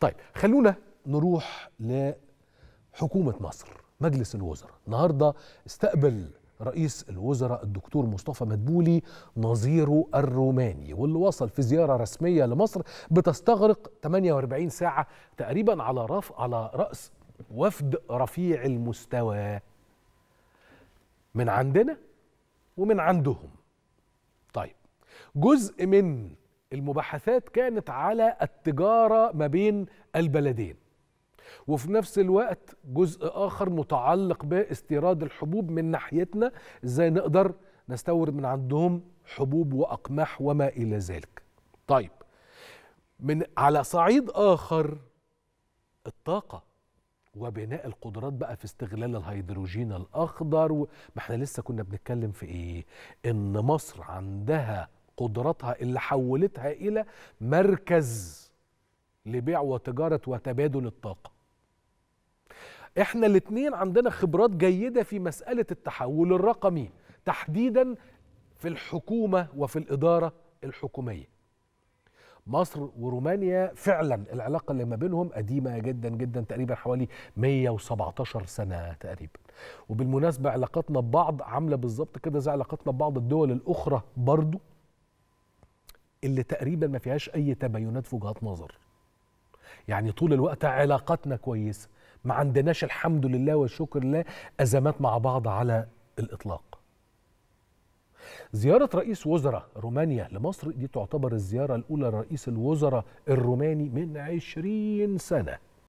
طيب خلونا نروح لحكومة مصر مجلس الوزراء النهاردة استقبل رئيس الوزراء الدكتور مصطفى مدبولي نظيره الروماني واللي وصل في زيارة رسمية لمصر بتستغرق 48 ساعة تقريبا على رف على رأس وفد رفيع المستوى من عندنا ومن عندهم طيب جزء من المباحثات كانت على التجارة ما بين البلدين وفي نفس الوقت جزء آخر متعلق باستيراد الحبوب من ناحيتنا إزاي نقدر نستورد من عندهم حبوب وأقماح وما إلى ذلك طيب من على صعيد آخر الطاقة وبناء القدرات بقى في استغلال الهيدروجين الأخضر ما احنا لسه كنا بنتكلم في إيه إن مصر عندها قدراتها اللي حولتها الى مركز لبيع وتجاره وتبادل الطاقه احنا الاثنين عندنا خبرات جيده في مساله التحول الرقمي تحديدا في الحكومه وفي الاداره الحكوميه مصر ورومانيا فعلا العلاقة اللي ما بينهم قديمة جدا جدا تقريبا حوالي 117 سنة تقريبا وبالمناسبة علاقتنا ببعض عاملة بالظبط كده زي علاقتنا ببعض الدول الأخرى برضو اللي تقريبا ما فيهاش اي تباينات في وجهات نظر يعني طول الوقت علاقاتنا كويسه ما عندناش الحمد لله والشكر لله ازمات مع بعض على الاطلاق زيارة رئيس وزراء رومانيا لمصر دي تعتبر الزيارة الأولى لرئيس الوزراء الروماني من عشرين سنة